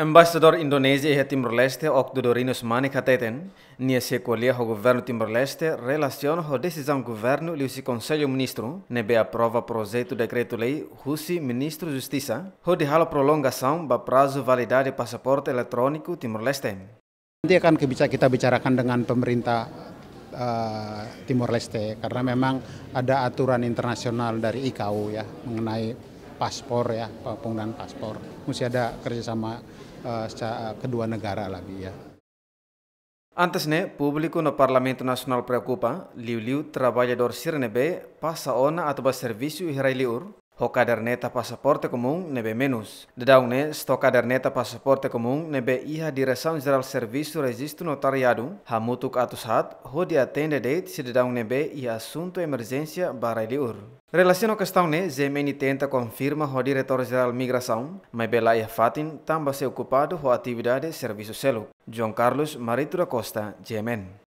Ambassador Indonesia e Timor Leste Oktodorinus Manikateten, ni nia kolia ho governo Timor Leste relasion ho decisão governo li o Conselho Ministro, nebe aprova projeto decreto lei Rusi Ministro Justiça, ho de hala prolongação ba prazo validade passaporte eletrônico Timor Leste. Nanti akan bisa kita bicarakan dengan pemerintah uh, eh, Timor Leste karena memang ada aturan internasional dari IKAU ya mengenai paspor ya, penggunaan paspor. Mesti ada kerjasama uh, kedua negara lagi ya. Antes ne público no Parlamento Nasional preocupa, liu liu trabalhador sirnebe pasa ona servisu hirai liur o caderneta passaporte comum nebe menos. De daune, sto caderneta passaporte comum nebe iha direção geral serviço registro notariado, hamutuk atus hat, ho de atende deit se de daune be iha assunto emergência barra liur. Relação à questão né, Zemeni tenta confirma o diretor geral migração, mas Bela e Fatin também se ocupado com atividade serviço selo. João Carlos Marito da Costa, GMN.